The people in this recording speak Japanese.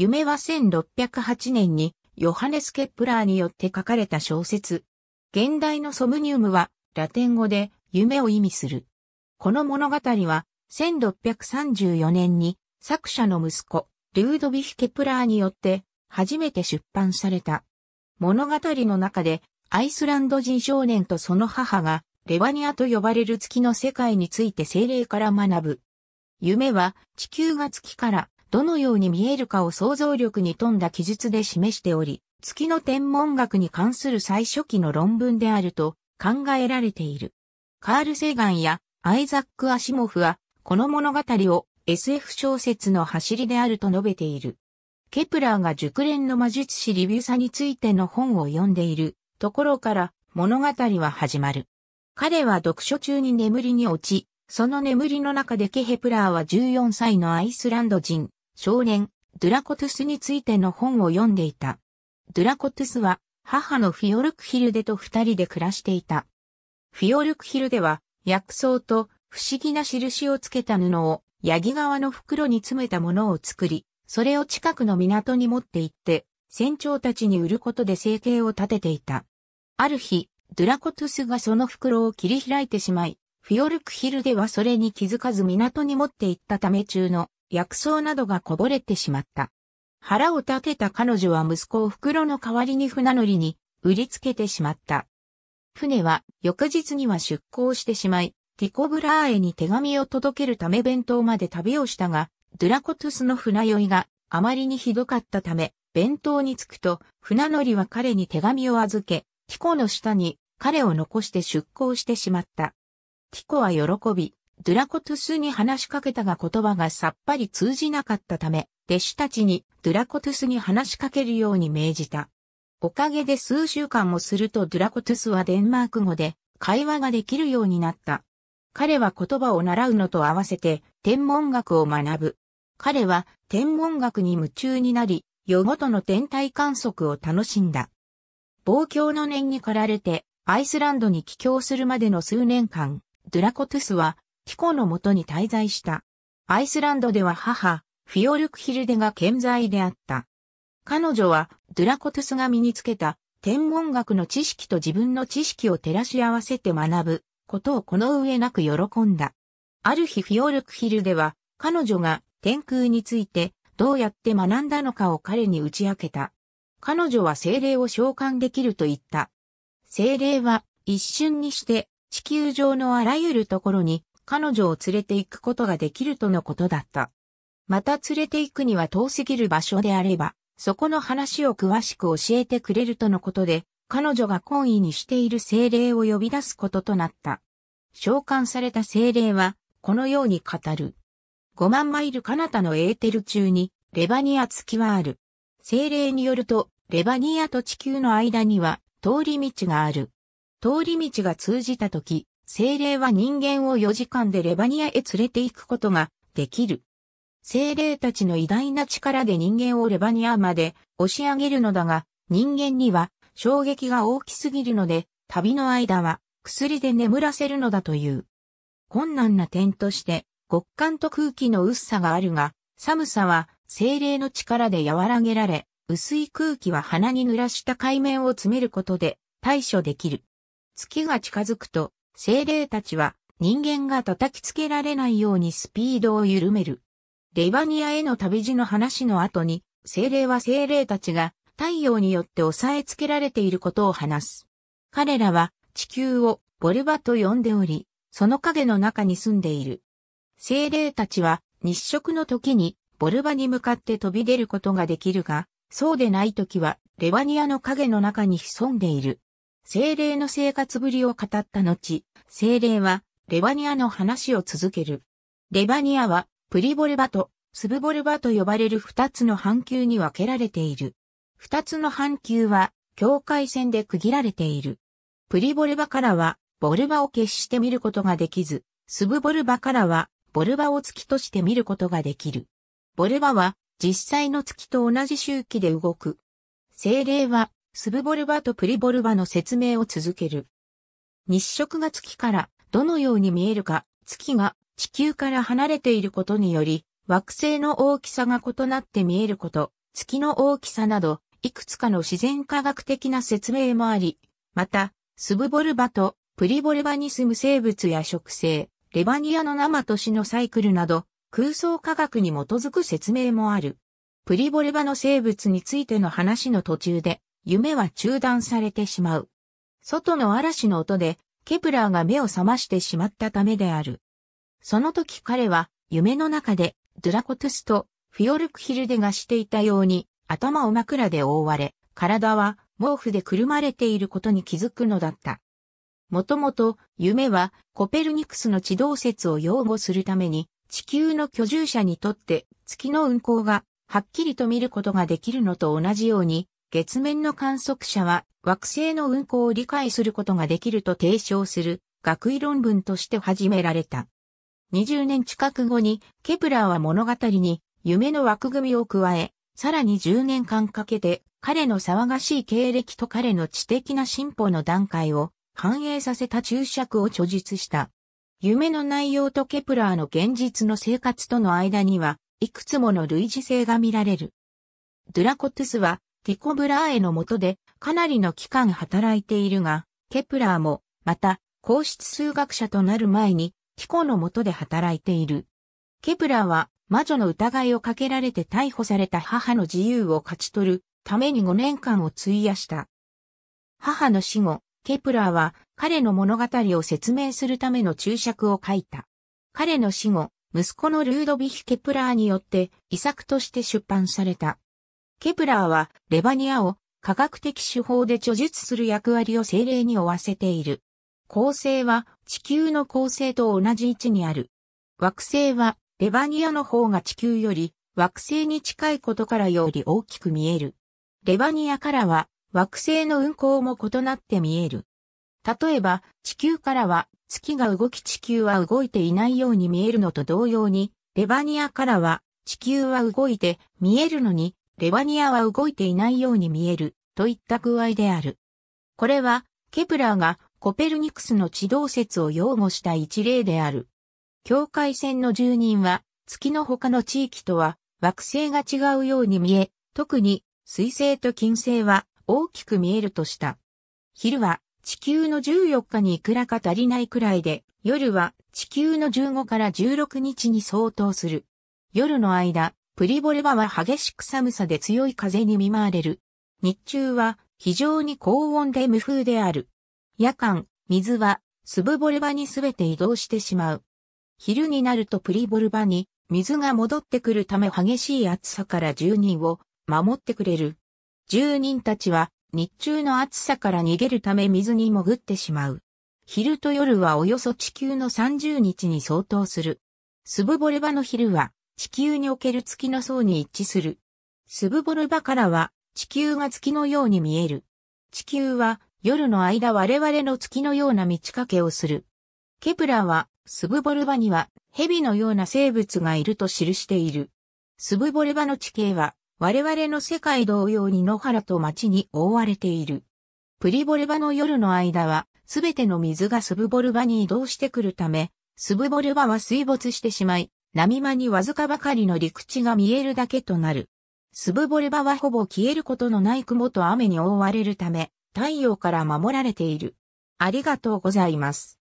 夢は1608年にヨハネス・ケプラーによって書かれた小説。現代のソムニウムはラテン語で夢を意味する。この物語は1634年に作者の息子、ルードビヒ・ケプラーによって初めて出版された。物語の中でアイスランド人少年とその母がレバニアと呼ばれる月の世界について精霊から学ぶ。夢は地球が月からどのように見えるかを想像力に富んだ記述で示しており、月の天文学に関する最初期の論文であると考えられている。カール・セガンやアイザック・アシモフは、この物語を SF 小説の走りであると述べている。ケプラーが熟練の魔術師リビューサについての本を読んでいるところから物語は始まる。彼は読書中に眠りに落ち、その眠りの中でケヘプラーは14歳のアイスランド人、少年、ドゥラコトゥスについての本を読んでいた。ドゥラコトゥスは、母のフィオルクヒルデと二人で暮らしていた。フィオルクヒルデは、薬草と不思議な印をつけた布を、ヤギ側の袋に詰めたものを作り、それを近くの港に持って行って、船長たちに売ることで生計を立てていた。ある日、ドゥラコトゥスがその袋を切り開いてしまい、フィオルクヒルデはそれに気づかず港に持って行ったため中の薬草などがこぼれてしまった。腹を立てた彼女は息子を袋の代わりに船乗りに売りつけてしまった。船は翌日には出港してしまい、ティコブラーエに手紙を届けるため弁当まで旅をしたが、ドゥラコトゥスの船酔いがあまりにひどかったため、弁当に着くと船乗りは彼に手紙を預け、ティコの下に彼を残して出港してしまった。ティコは喜び、ドゥラコトゥスに話しかけたが言葉がさっぱり通じなかったため、弟子たちにドゥラコトゥスに話しかけるように命じた。おかげで数週間もするとドゥラコトゥスはデンマーク語で会話ができるようになった。彼は言葉を習うのと合わせて天文学を学ぶ。彼は天文学に夢中になり、夜ごとの天体観測を楽しんだ。望郷の念に駆られて、アイスランドに帰郷するまでの数年間、ドゥラコトゥスは紀子のもとに滞在した。アイスランドでは母、フィオルクヒルデが健在であった。彼女はドゥラコトゥスが身につけた天文学の知識と自分の知識を照らし合わせて学ぶことをこの上なく喜んだ。ある日フィオルクヒルデは彼女が天空についてどうやって学んだのかを彼に打ち明けた。彼女は精霊を召喚できると言った。精霊は一瞬にして地球上のあらゆるところに彼女を連れて行くことができるとのことだった。また連れて行くには遠すぎる場所であれば、そこの話を詳しく教えてくれるとのことで、彼女が懇意にしている精霊を呼び出すこととなった。召喚された精霊は、このように語る。5万マイル彼方のエーテル中に、レバニア付きはある。精霊によると、レバニアと地球の間には、通り道がある。通り道が通じたとき、精霊は人間を4時間でレバニアへ連れて行くことができる。精霊たちの偉大な力で人間をレバニアまで押し上げるのだが、人間には衝撃が大きすぎるので、旅の間は薬で眠らせるのだという。困難な点として、極寒と空気の薄さがあるが、寒さは精霊の力で和らげられ、薄い空気は鼻に濡らした海面を詰めることで対処できる。月が近づくと精霊たちは人間が叩きつけられないようにスピードを緩める。レバニアへの旅路の話の後に、精霊は精霊たちが太陽によって押さえつけられていることを話す。彼らは地球をボルバと呼んでおり、その影の中に住んでいる。精霊たちは日食の時にボルバに向かって飛び出ることができるが、そうでない時はレバニアの影の中に潜んでいる。精霊の生活ぶりを語った後、精霊はレバニアの話を続ける。レバニアはプリボルバとスブボルバと呼ばれる二つの半球に分けられている。二つの半球は境界線で区切られている。プリボルバからはボルバを決して見ることができず、スブボルバからはボルバを月として見ることができる。ボルバは実際の月と同じ周期で動く。精霊はスブボルバとプリボルバの説明を続ける。日食が月からどのように見えるか、月が地球から離れていることにより、惑星の大きさが異なって見えること、月の大きさなど、いくつかの自然科学的な説明もあり、また、スブボルバとプリボルバに住む生物や植生、レバニアの生と市のサイクルなど、空想科学に基づく説明もある。プリボルバの生物についての話の途中で、夢は中断されてしまう。外の嵐の音で、ケプラーが目を覚ましてしまったためである。その時彼は、夢の中で、ドラコトゥスとフィオルクヒルデがしていたように、頭を枕で覆われ、体は毛布でくるまれていることに気づくのだった。もともと、夢は、コペルニクスの地動説を擁護するために、地球の居住者にとって、月の運行が、はっきりと見ることができるのと同じように、月面の観測者は惑星の運行を理解することができると提唱する学位論文として始められた。20年近く後にケプラーは物語に夢の枠組みを加え、さらに10年間かけて彼の騒がしい経歴と彼の知的な進歩の段階を反映させた注釈を著述した。夢の内容とケプラーの現実の生活との間には、いくつもの類似性が見られる。ドゥラコトゥスは、ティコ・ブラーエの下でかなりの期間働いているが、ケプラーも、また、皇室数学者となる前に、ティコの下で働いている。ケプラーは、魔女の疑いをかけられて逮捕された母の自由を勝ち取るために5年間を費やした。母の死後、ケプラーは彼の物語を説明するための注釈を書いた。彼の死後、息子のルードビヒ・ケプラーによって遺作として出版された。ケプラーはレバニアを科学的手法で著述する役割を精霊に負わせている。恒星は地球の恒星と同じ位置にある。惑星はレバニアの方が地球より惑星に近いことからより大きく見える。レバニアからは惑星の運行も異なって見える。例えば地球からは月が動き地球は動いていないように見えるのと同様に、レバニアからは地球は動いて見えるのにレバニアは動いていないように見える、といった具合である。これは、ケプラーがコペルニクスの地動説を擁護した一例である。境界線の住人は、月の他の地域とは、惑星が違うように見え、特に、水星と金星は大きく見えるとした。昼は地球の14日にいくらか足りないくらいで、夜は地球の15から16日に相当する。夜の間、プリボルバは激しく寒さで強い風に見舞われる。日中は非常に高温で無風である。夜間、水はスブボルバにすべて移動してしまう。昼になるとプリボルバに水が戻ってくるため激しい暑さから住人を守ってくれる。住人たちは日中の暑さから逃げるため水に潜ってしまう。昼と夜はおよそ地球の30日に相当する。スブボルバの昼は地球における月の層に一致する。スブボルバからは地球が月のように見える。地球は夜の間我々の月のような満ち欠けをする。ケプラはスブボルバには蛇のような生物がいると記している。スブボルバの地形は我々の世界同様に野原と町に覆われている。プリボルバの夜の間はすべての水がスブボルバに移動してくるため、スブボルバは水没してしまい、波間にわずかばかりの陸地が見えるだけとなる。スブボルバはほぼ消えることのない雲と雨に覆われるため、太陽から守られている。ありがとうございます。